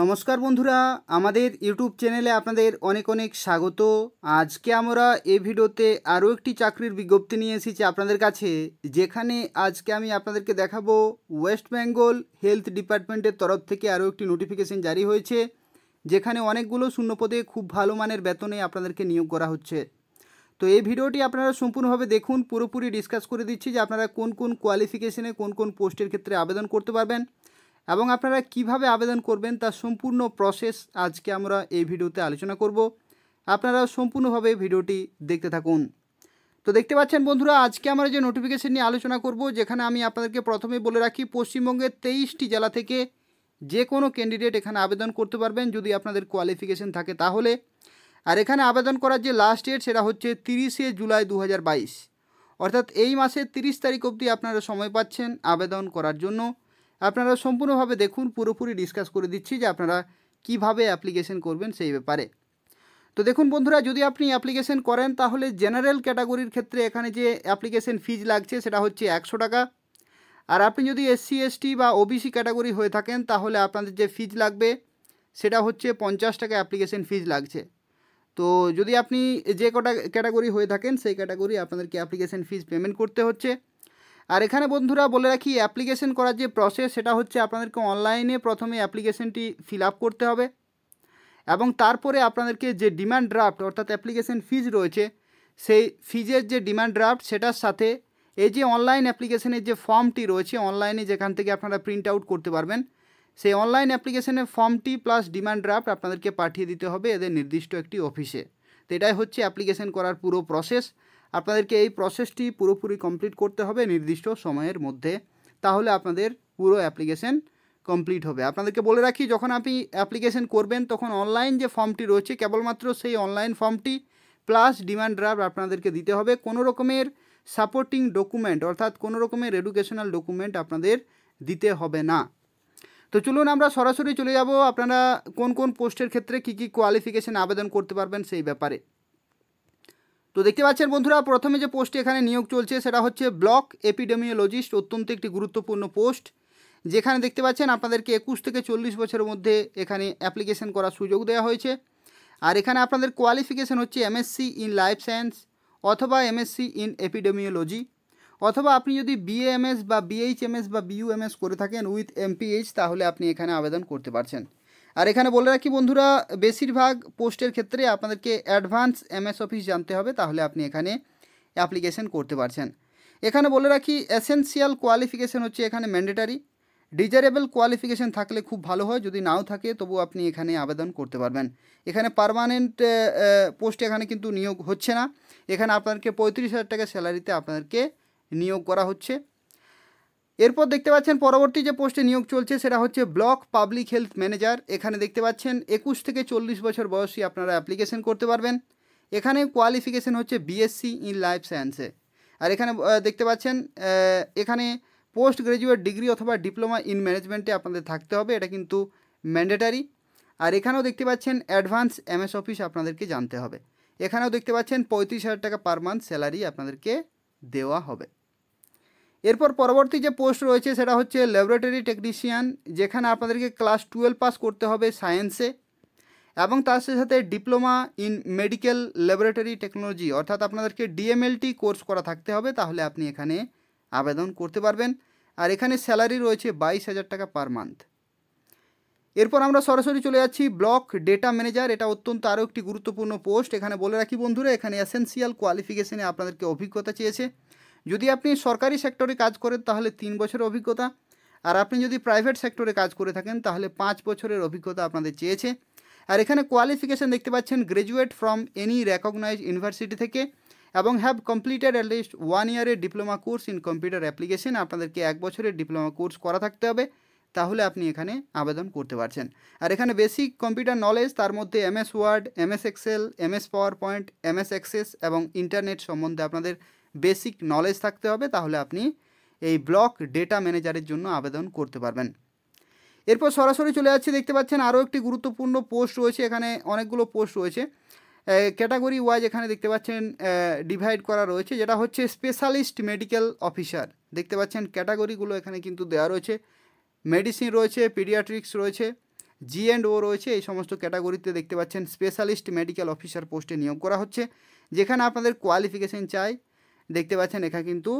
নমস্কার বন্ধুরা আমাদের ইউটিউব চ্যানেলে আপনাদের অনেক অনেক স্বাগত আজকে আমরা এই ভিডিওতে আরও একটি চাকরির বিজ্ঞপ্তি নিয়ে এসেছি আপনাদের কাছে যেখানে আজকে আমি আপনাদেরকে দেখাবো ওয়েস্ট বেঙ্গল হেলথ ডিপার্টমেন্টের তরফ থেকে আরও একটি নোটিফিকেশন জারি হয়েছে যেখানে অনেকগুলো শূন্যপদে খুব ভালো মানের বেতনে আপনাদেরকে নিয়োগ করা হচ্ছে তো এই ভিডিওটি আপনারা সম্পূর্ণভাবে দেখুন পুরোপুরি ডিসকাস করে দিচ্ছি যে আপনারা কোন কোন কোয়ালিফিকেশনে কোন কোন পোস্টের ক্ষেত্রে আবেদন করতে পারবেন এবং আপনারা কিভাবে আবেদন করবেন তার সম্পূর্ণ প্রসেস আজকে আমরা এই ভিডিওতে আলোচনা করব আপনারা সম্পূর্ণভাবে ভিডিওটি দেখতে থাকুন তো দেখতে পাচ্ছেন বন্ধুরা আজকে আমরা যে নোটিফিকেশন নিয়ে আলোচনা করব যেখানে আমি আপনাদেরকে প্রথমে বলে রাখি পশ্চিমবঙ্গের তেইশটি জেলা থেকে যে কোনো ক্যান্ডিডেট এখানে আবেদন করতে পারবেন যদি আপনাদের কোয়ালিফিকেশন থাকে তাহলে আর এখানে আবেদন করার যে লাস্ট ডেট সেটা হচ্ছে তিরিশে জুলাই দু অর্থাৎ এই মাসের তিরিশ তারিখ অবধি আপনারা সময় পাচ্ছেন আবেদন করার জন্য আপনারা সম্পূর্ণভাবে দেখুন পুরোপুরি ডিসকাস করে দিচ্ছি যে আপনারা কিভাবে অ্যাপ্লিকেশন করবেন সেই ব্যাপারে তো দেখুন বন্ধুরা যদি আপনি অ্যাপ্লিকেশন করেন তাহলে জেনারেল ক্যাটাগরির ক্ষেত্রে এখানে যে অ্যাপ্লিকেশন ফিজ লাগছে সেটা হচ্ছে একশো টাকা আর আপনি যদি এসসি এসটি বা ওবিসি ক্যাটাগরি হয়ে থাকেন তাহলে আপনাদের যে ফিজ লাগবে সেটা হচ্ছে পঞ্চাশ টাকা অ্যাপ্লিকেশন ফিজ লাগছে তো যদি আপনি যে কটা ক্যাটাগরি হয়ে থাকেন সেই ক্যাটাগরি আপনাদেরকে অ্যাপ্লিকেশন ফিজ পেমেন্ট করতে হচ্ছে আর এখানে বন্ধুরা বলে রাখি অ্যাপ্লিকেশন করার যে প্রসেস সেটা হচ্ছে আপনাদেরকে অনলাইনে প্রথমে অ্যাপ্লিকেশনটি ফিল আপ করতে হবে এবং তারপরে আপনাদেরকে যে ডিমান্ড ড্রাফট অর্থাৎ অ্যাপ্লিকেশন ফিজ রয়েছে সেই ফিজের যে ডিমান্ড ড্রাফট সেটার সাথে এই যে অনলাইন অ্যাপ্লিকেশনের যে ফর্মটি রয়েছে অনলাইনে যেখান থেকে আপনারা প্রিন্ট আউট করতে পারবেন সেই অনলাইন অ্যাপ্লিকেশনের ফর্মটি প্লাস ডিমান্ড ড্রাফট আপনাদেরকে পাঠিয়ে দিতে হবে এদের নির্দিষ্ট একটি অফিসে তো এটাই হচ্ছে অ্যাপ্লিকেশন করার পুরো প্রসেস আপনাদেরকে এই প্রসেসটি পুরোপুরি কমপ্লিট করতে হবে নির্দিষ্ট সময়ের মধ্যে তাহলে আপনাদের পুরো অ্যাপ্লিকেশন কমপ্লিট হবে আপনাদেরকে বলে রাখি যখন আপনি অ্যাপ্লিকেশন করবেন তখন অনলাইন যে ফর্মটি রয়েছে কেবলমাত্র সেই অনলাইন ফর্মটি প্লাস ডিমান্ড ড্রাফট আপনাদেরকে দিতে হবে কোনো রকমের সাপোর্টিং ডকুমেন্ট অর্থাৎ কোনো রকমের এডুকেশনাল ডকুমেন্ট আপনাদের দিতে হবে না তো চলুন আমরা সরাসরি চলে যাব আপনারা কোন কোন পোস্টের ক্ষেত্রে কি কি কোয়ালিফিকেশান আবেদন করতে পারবেন সেই ব্যাপারে তো দেখতে পাচ্ছেন বন্ধুরা প্রথমে যে পোস্ট এখানে নিয়োগ চলছে সেটা হচ্ছে ব্লক এপিডেমিওলজিস্ট অত্যন্ত একটি গুরুত্বপূর্ণ পোস্ট যেখানে দেখতে পাচ্ছেন আপনাদেরকে একুশ থেকে চল্লিশ বছরের মধ্যে এখানে অ্যাপ্লিকেশন করার সুযোগ দেওয়া হয়েছে আর এখানে আপনাদের কোয়ালিফিকেশন হচ্ছে এমএসসি ইন লাইফ সায়েন্স অথবা এমএসসি ইন এপিডেমিওলজি অথবা আপনি যদি বিএএমএস বা বিএইচএমএস বা বিইউএমএস করে থাকেন উইথ এমপিএইচ তাহলে আপনি এখানে আবেদন করতে পারছেন আর এখানে বলে রাখি বন্ধুরা বেশিরভাগ পোস্টের ক্ষেত্রে আপনাদেরকে অ্যাডভান্স এমএস অফিস জানতে হবে তাহলে আপনি এখানে অ্যাপ্লিকেশন করতে পারছেন এখানে বলে রাখি এসেন্সিয়াল কোয়ালিফিকেশান হচ্ছে এখানে ম্যান্ডেটারি ডিজারেবল কোয়ালিফিকেশান থাকলে খুব ভালো হয় যদি নাও থাকে তবু আপনি এখানে আবেদন করতে পারবেন এখানে পারমানেন্ট পোস্টে এখানে কিন্তু নিয়োগ হচ্ছে না এখানে আপনাদেরকে পঁয়ত্রিশ হাজার টাকা স্যালারিতে আপনাদেরকে নিয়োগ করা হচ্ছে এরপর দেখতে পাচ্ছেন পরবর্তী যে পোস্টে নিয়োগ চলছে সেটা হচ্ছে ব্লক পাবলিক হেলথ ম্যানেজার এখানে দেখতে পাচ্ছেন একুশ থেকে চল্লিশ বছর বয়সী আপনারা অ্যাপ্লিকেশন করতে পারবেন এখানে কোয়ালিফিকেশন হচ্ছে বিএসসি ইন লাইফ সায়েন্সে আর এখানে দেখতে পাচ্ছেন এখানে পোস্ট গ্রাজুয়েট ডিগ্রি অথবা ডিপ্লোমা ইন ম্যানেজমেন্টে আপনাদের থাকতে হবে এটা কিন্তু ম্যান্ডেটারি আর এখানেও দেখতে পাচ্ছেন অ্যাডভান্স এমএস অফিস আপনাদেরকে জানতে হবে এখানেও দেখতে পাচ্ছেন পঁয়ত্রিশ হাজার টাকা পার মান্থ স্যালারি আপনাদেরকে দেওয়া হবে এরপর পরবর্তী যে পোস্ট রয়েছে সেটা হচ্ছে ল্যাবরেটরি টেকনিশিয়ান যেখানে আপনাদেরকে ক্লাস টুয়েলভ পাস করতে হবে সায়েন্সে এবং তার সাথে সাথে diploma in medical laboratory technology অর্থাৎ আপনাদেরকে ডিএমএলটি কোর্স করা থাকতে হবে তাহলে আপনি এখানে আবেদন করতে পারবেন আর এখানে স্যালারি রয়েছে বাইশ হাজার টাকা পার মান্থ এরপর আমরা সরাসরি চলে যাচ্ছি ব্লক ডেটা ম্যানেজার এটা অত্যন্ত আরও একটি গুরুত্বপূর্ণ পোস্ট এখানে বলে রাখি বন্ধুরা এখানে অ্যাসেন্সিয়াল কোয়ালিফিকেশানে আপনাদেরকে অভিজ্ঞতা চেয়েছে যদি আপনি সরকারি সেক্টরে কাজ করেন তাহলে তিন বছরের অভিজ্ঞতা আর আপনি যদি প্রাইভেট সেক্টরে কাজ করে থাকেন তাহলে পাঁচ বছরের অভিজ্ঞতা আপনাদের চেয়েছে আর এখানে কোয়ালিফিকেশান দেখতে পাচ্ছেন graduate from any recognise university থেকে এবং হ্যাভ কমপ্লিটেড অ্যাটলিস্ট ওয়ান ইয়ারের diploma course in computer application আপনাদেরকে এক বছরের ডিপ্লোমা কোর্স করা থাকতে হবে তাহলে আপনি এখানে আবেদন করতে পারছেন আর এখানে বেসিক কম্পিউটার নলেজ তার মধ্যে MS Word MS Excel MS PowerPoint MS Access এবং ইন্টারনেট সম্বন্ধে আপনাদের বেসিক নলেজ থাকতে হবে তাহলে আপনি এই ব্লক ডেটা ম্যানেজারের জন্য আবেদন করতে পারবেন এরপর সরাসরি চলে যাচ্ছে দেখতে পাচ্ছেন আরও একটি গুরুত্বপূর্ণ পোস্ট রয়েছে এখানে অনেকগুলো পোস্ট রয়েছে ক্যাটাগরি ওয়াইজ এখানে দেখতে পাচ্ছেন ডিভাইড করা রয়েছে যেটা হচ্ছে স্পেশালিস্ট মেডিকেল অফিসার দেখতে পাচ্ছেন ক্যাটাগরিগুলো এখানে কিন্তু দেওয়া রয়েছে মেডিসিন রয়েছে পিডিয়াট্রিক্স রয়েছে জি অ্যান্ড ও রয়েছে এই সমস্ত ক্যাটাগরিতে দেখতে পাচ্ছেন স্পেশালিস্ট মেডিকেল অফিসার পোস্টে নিয়োগ করা হচ্ছে যেখানে আপনাদের কোয়ালিফিকেশন চাই দেখতে পাচ্ছেন এখানে কিন্তু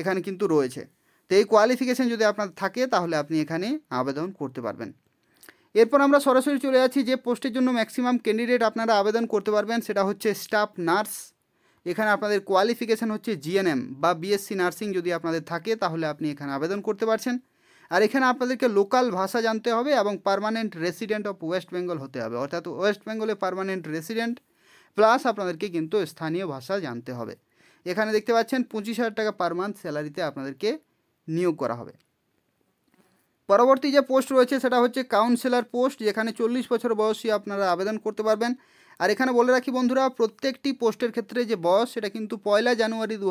এখানে কিন্তু রয়েছে তো এই কোয়ালিফিকেশান যদি আপনার থাকে তাহলে আপনি এখানে আবেদন করতে পারবেন এরপর আমরা সরাসরি চলে যাচ্ছি যে পোস্টের জন্য ম্যাক্সিমাম ক্যান্ডিডেট আপনারা আবেদন করতে পারবেন সেটা হচ্ছে স্টাফ নার্স এখানে আপনাদের কোয়ালিফিকেশান হচ্ছে জিএনএম বা বিএসসি নার্সিং যদি আপনাদের থাকে তাহলে আপনি এখানে আবেদন করতে পারছেন আর এখানে আপনাদেরকে লোকাল ভাষা জানতে হবে এবং permanent resident of West Bengal হতে হবে অর্থাৎ ওয়েস্ট বেঙ্গলে পারমানেন্ট রেসিডেন্ট প্লাস আপনাদেরকে কিন্তু স্থানীয় ভাষা জানতে হবে এখানে দেখতে পাচ্ছেন পঁচিশ হাজার টাকা পার মান্থ স্যালারিতে আপনাদেরকে নিয়োগ করা হবে পরবর্তী যে পোস্ট রয়েছে সেটা হচ্ছে কাউন্সিলর পোস্ট যেখানে চল্লিশ বছর বয়সী আপনারা আবেদন করতে পারবেন আর এখানে বলে রাখি বন্ধুরা প্রত্যেকটি পোস্টের ক্ষেত্রে যে বয়স সেটা কিন্তু পয়লা জানুয়ারি দু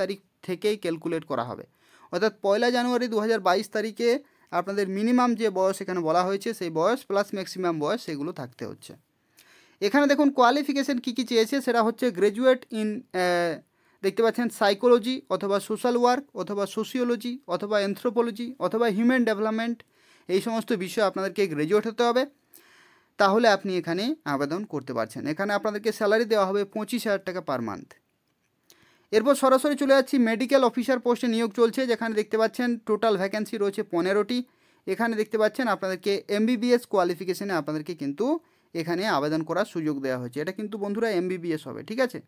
তারিখ থেকেই ক্যালকুলেট করা হবে অর্থাৎ পয়লা জানুয়ারি দু তারিখে আপনাদের মিনিমাম যে বয়স এখানে বলা হয়েছে সেই বয়স প্লাস ম্যাক্সিমাম বয়স সেগুলো থাকতে হচ্ছে এখানে দেখুন কোয়ালিফিকেশান কী কী চেয়েছে সেটা হচ্ছে গ্র্যাজুয়েট ইন দেখতে পাচ্ছেন সাইকোলজি অথবা সোশ্যাল ওয়ার্ক অথবা সোশিওলজি অথবা অ্যান্থ্রোপোলজি অথবা হিউম্যান ডেভেলপমেন্ট এই সমস্ত বিষয়ে আপনাদেরকে গ্র্যাজুয়েট হতে হবে তাহলে আপনি এখানে আবেদন করতে পারছেন এখানে আপনাদেরকে স্যালারি দেওয়া হবে পঁচিশ হাজার টাকা পার মান্থ এরপর সরাসরি চলে যাচ্ছি মেডিকেল অফিসার পোস্টে নিয়োগ চলছে যেখানে দেখতে পাচ্ছেন টোটাল ভ্যাকেন্সি রয়েছে পনেরোটি এখানে দেখতে পাচ্ছেন আপনাদেরকে এমবিবিএস কোয়ালিফিকেশানে আপনাদেরকে কিন্তু এখানে আবেদন করার সুযোগ দেওয়া হয়েছে এটা কিন্তু বন্ধুরা এমবিবিএস হবে ঠিক আছে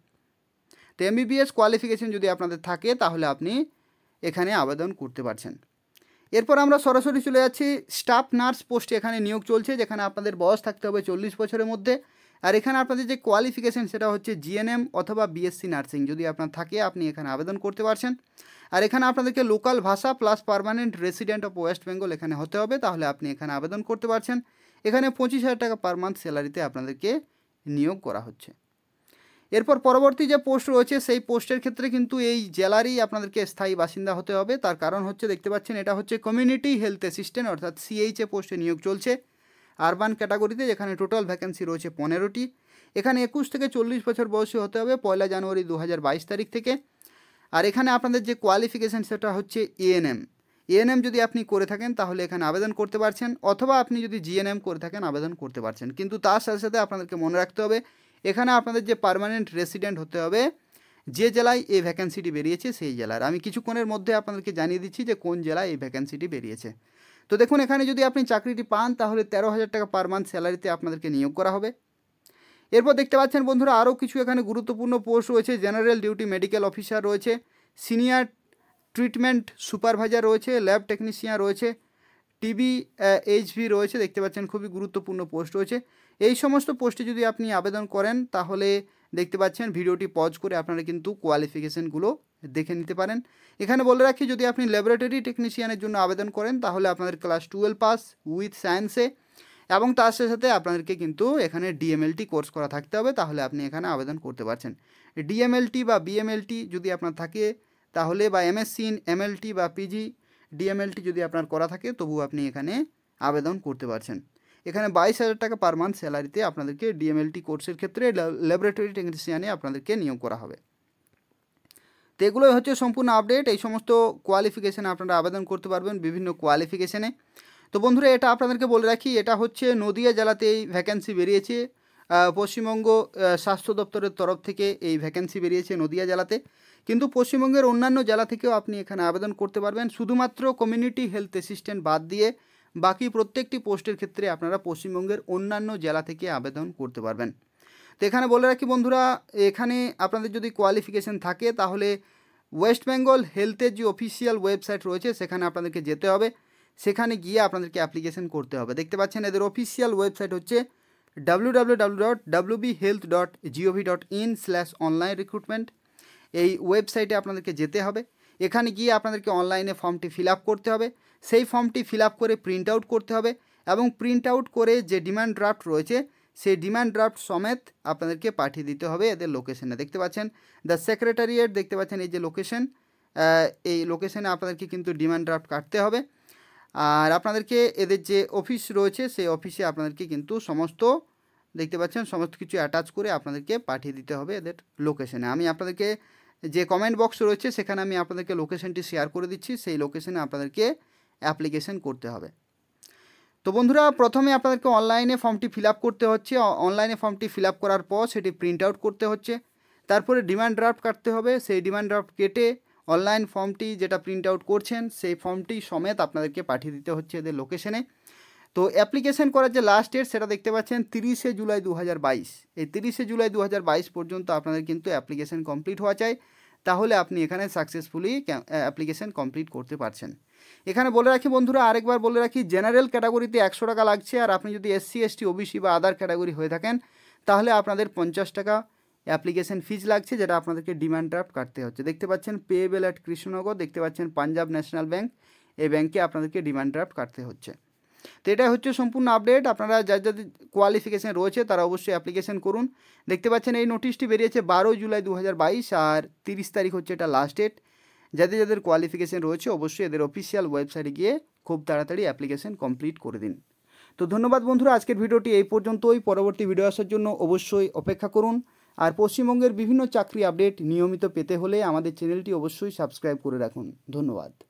তো এমবিবিএস কোয়ালিফিকেশন যদি আপনাদের থাকে তাহলে আপনি এখানে আবেদন করতে পারছেন এরপর আমরা সরাসরি চলে যাচ্ছি স্টাফ নার্স পোস্টে এখানে নিয়োগ চলছে যেখানে আপনাদের বয়স থাকতে হবে চল্লিশ বছরের মধ্যে আর এখানে আপনাদের যে কোয়ালিফিকেশন সেটা হচ্ছে জিএনএম অথবা বিএসসি নার্সিং যদি আপনার থাকে আপনি এখানে আবেদন করতে পারছেন আর এখানে আপনাদেরকে লোকাল ভাষা plus permanent resident of West Bengal এখানে হতে হবে তাহলে আপনি এখানে আবেদন করতে পারছেন এখানে পঁচিশ হাজার টাকা পার মান্থ স্যালারিতে আপনাদেরকে নিয়োগ করা হচ্ছে এরপর পরবর্তী যে পোস্ট রয়েছে সেই পোস্টের ক্ষেত্রে কিন্তু এই জেলারই আপনাদেরকে স্থায়ী বাসিন্দা হতে হবে তার কারণ হচ্ছে দেখতে পাচ্ছেন এটা হচ্ছে কমিউনিটি হেলথ অ্যাসিস্ট্যান্ট অর্থাৎ সিএইচএ পোস্টে নিয়োগ চলছে আরবান ক্যাটাগরিতে যেখানে টোটাল ভ্যাকেন্সি রয়েছে পনেরোটি এখানে একুশ থেকে চল্লিশ বছর বয়সী হতে হবে পয়লা জানুয়ারি দু তারিখ থেকে আর এখানে আপনাদের যে কোয়ালিফিকেশান সেটা হচ্ছে এএনএম এএনএম যদি আপনি করে থাকেন তাহলে এখানে আবেদন করতে পারছেন অথবা আপনি যদি জিএনএম করে থাকেন আবেদন করতে পারছেন কিন্তু তার সাথে সাথে আপনাদেরকে মনে রাখতে হবে এখানে আপনাদের যে পারমানেন্ট রেসিডেন্ট হতে হবে যে জেলায় এই ভ্যাকেন্সিটি বেরিয়েছে সেই জেলার আমি কিছুক্ষণের মধ্যে আপনাদেরকে জানিয়ে দিচ্ছি যে কোন জেলায় এই ভ্যাকেন্সিটি বেরিয়েছে তো দেখুন এখানে যদি আপনি চাকরিটি পান তাহলে তেরো হাজার টাকা পার মান্থ স্যালারিতে আপনাদেরকে নিয়োগ করা হবে এরপর দেখতে পাচ্ছেন বন্ধুরা আরও কিছু এখানে গুরুত্বপূর্ণ পোস্ট রয়েছে জেনারেল ডিউটি মেডিকেল অফিসার রয়েছে সিনিয়র ট্রিটমেন্ট সুপারভাইজার রয়েছে ল্যাব টেকনিশিয়ান রয়েছে টিবি এইচভি রয়েছে দেখতে পাচ্ছেন খুবই গুরুত্বপূর্ণ পোস্ট রয়েছে এই সমস্ত পোস্টে যদি আপনি আবেদন করেন তাহলে দেখতে পাচ্ছেন ভিডিওটি পজ করে আপনারা কিন্তু কোয়ালিফিকেশানগুলো দেখে নিতে পারেন এখানে বলে রাখি যদি আপনি ল্যাবরেটরি টেকনিশিয়ানের জন্য আবেদন করেন তাহলে আপনাদের ক্লাস টুয়েলভ পাস উইথ সায়েন্সে এবং তার সাথে সাথে আপনাদেরকে কিন্তু এখানে ডিএমএলটি কোর্স করা থাকতে হবে তাহলে আপনি এখানে আবেদন করতে পারছেন ডিএমএলটি বা বিএমএলটি যদি আপনার থাকে তাহলে বা এমএসসি ইন এমএলটি বা পিজি ডিএমএলটি যদি আপনার করা থাকে তবু আপনি এখানে আবেদন করতে পারছেন এখানে বাইশ হাজার টাকা পার মান্থ স্যালারিতে আপনাদেরকে ডিএমএলটি কোর্সের ক্ষেত্রে ল্যাবরেটরি টেকনিশিয়ানে আপনাদেরকে নিয়োগ করা হবে তো এগুলোই হচ্ছে সম্পূর্ণ আপডেট এই সমস্ত কোয়ালিফিকেশানে আপনারা আবেদন করতে পারবেন বিভিন্ন কোয়ালিফিকেশানে তো বন্ধুরা এটা আপনাদেরকে বলে রাখি এটা হচ্ছে নদিয়া জেলাতে এই ভ্যাকেন্সি বেরিয়েছে পশ্চিমবঙ্গ স্বাস্থ্য দপ্তরের তরফ থেকে এই ভ্যাকেন্সি বেরিয়েছে নদিয়া জেলাতে কিন্তু পশ্চিমবঙ্গের অন্যান্য জেলা থেকেও আপনি এখানে আবেদন করতে পারবেন শুধুমাত্র কমিউনিটি হেলথ অ্যাসিস্ট্যান্ট বাদ দিয়ে বাকি প্রত্যেকটি পোস্টের ক্ষেত্রে আপনারা পশ্চিমবঙ্গের অন্যান্য জেলা থেকে আবেদন করতে পারবেন তো এখানে বলে রাখি বন্ধুরা এখানে আপনাদের যদি কোয়ালিফিকেশান থাকে তাহলে ওয়েস্ট বেঙ্গল হেলথের যে অফিসিয়াল ওয়েবসাইট রয়েছে সেখানে আপনাদেরকে যেতে হবে সেখানে গিয়ে আপনাদেরকে অ্যাপ্লিকেশন করতে হবে দেখতে পাচ্ছেন এদের অফিসিয়াল ওয়েবসাইট হচ্ছে W W W dot WB health dot GOV dot in slash online recruitment এই ওয়েবসাইটে আপনাদেরকে যেতে হবে এখানে গিয়ে আপনাদেরকে অনলাইনে ফর্মটি ফিল করতে হবে সেই ফর্মটি ফিল করে প্রিন্ট আউট করতে হবে এবং প্রিন্ট আউট করে যে ডিমান্ড ড্রাফট রয়েছে সেই ডিমান্ড ড্রাফট সমেত আপনাদেরকে পাঠিয়ে দিতে হবে এদের লোকেশনে দেখতে পাচ্ছেন দ্য সেক্রেটারিয়েট দেখতে পাচ্ছেন এই যে লোকেশন এই লোকেশনে আপনাদেরকে কিন্তু ডিমান্ড ড্রাফট কাটতে হবে আর আপনাদেরকে এদের যে অফিস রয়েছে সেই অফিসে আপনাদেরকে কিন্তু সমস্ত দেখতে পাচ্ছেন সমস্ত কিছু অ্যাটাচ করে আপনাদেরকে পাঠিয়ে দিতে হবে এদের লোকেশনে আমি আপনাদেরকে যে কমেন্ট বক্স রয়েছে সেখানে আমি আপনাদেরকে লোকেশনটি শেয়ার করে দিচ্ছি সেই লোকেশনে আপনাদেরকে অ্যাপ্লিকেশন করতে হবে তো বন্ধুরা প্রথমে আপনাদেরকে অনলাইনে ফর্মটি ফিল করতে হচ্ছে অনলাইনে ফর্মটি ফিল করার পর সেটি প্রিন্ট আউট করতে হচ্ছে তারপরে ডিমান্ড ড্রাফট কাটতে হবে সেই ডিমান্ড ড্রাফট কেটে অনলাইন ফর্মটি যেটা প্রিন্ট আউট করছেন সেই ফর্মটি সমেত আপনাদেরকে পাঠিয়ে দিতে হচ্ছে এদের লোকেশনে তো অ্যাপ্লিকেশন করার যে লাস্ট ডেট সেটা দেখতে পাচ্ছেন তিরিশে জুলাই দু এই তিরিশে জুলাই দু পর্যন্ত আপনাদের কিন্তু অ্যাপ্লিকেশন কমপ্লিট হওয়া চাই তাহলে আপনি এখানে সাকসেসফুলি অ্যাপ্লিকেশন কমপ্লিট করতে পারছেন এখানে বলে রাখি বন্ধুরা আরেকবার বলে রাখি জেনারেল ক্যাটাগরিতে একশো টাকা লাগছে আর আপনি যদি এসসি এসটি ওবিসি বা আদার ক্যাটাগরি হয়ে থাকেন তাহলে আপনাদের পঞ্চাশ টাকা অ্যাপ্লিকেশন ফিজ লাগছে যেটা আপনাদেরকে ডিমান্ড ড্রাফট কাটতে হচ্ছে দেখতে পাচ্ছেন পেবেল অ্যাট কৃষ্ণনগর দেখতে পাচ্ছেন পাঞ্জাব ন্যাশনাল ব্যাংক এই ব্যাংকে আপনাদেরকে ডিমান্ড ড্রাফট কাটতে হচ্ছে তো এটাই হচ্ছে সম্পূর্ণ আপডেট আপনারা যার যাদের কোয়ালিফিকেশান রয়েছে তারা অবশ্যই অ্যাপ্লিকেশান করুন দেখতে পাচ্ছেন এই নোটিশটি বেরিয়েছে বারো জুলাই দু আর তিরিশ তারিখ হচ্ছে এটা লাস্ট ডেট যাদের যাদের কোয়ালিফিকেশান রয়েছে অবশ্যই এদের অফিসিয়াল ওয়েবসাইটে গিয়ে খুব তাড়াতাড়ি অ্যাপ্লিকেশান কমপ্লিট করে দিন তো ধন্যবাদ বন্ধুরা আজকের ভিডিওটি এই পর্যন্তই পরবর্তী ভিডিও আসার জন্য অবশ্যই অপেক্ষা করুন আর পশ্চিমবঙ্গের বিভিন্ন চাকরি আপডেট নিয়মিত পেতে হলে আমাদের চ্যানেলটি অবশ্যই সাবস্ক্রাইব করে রাখুন ধন্যবাদ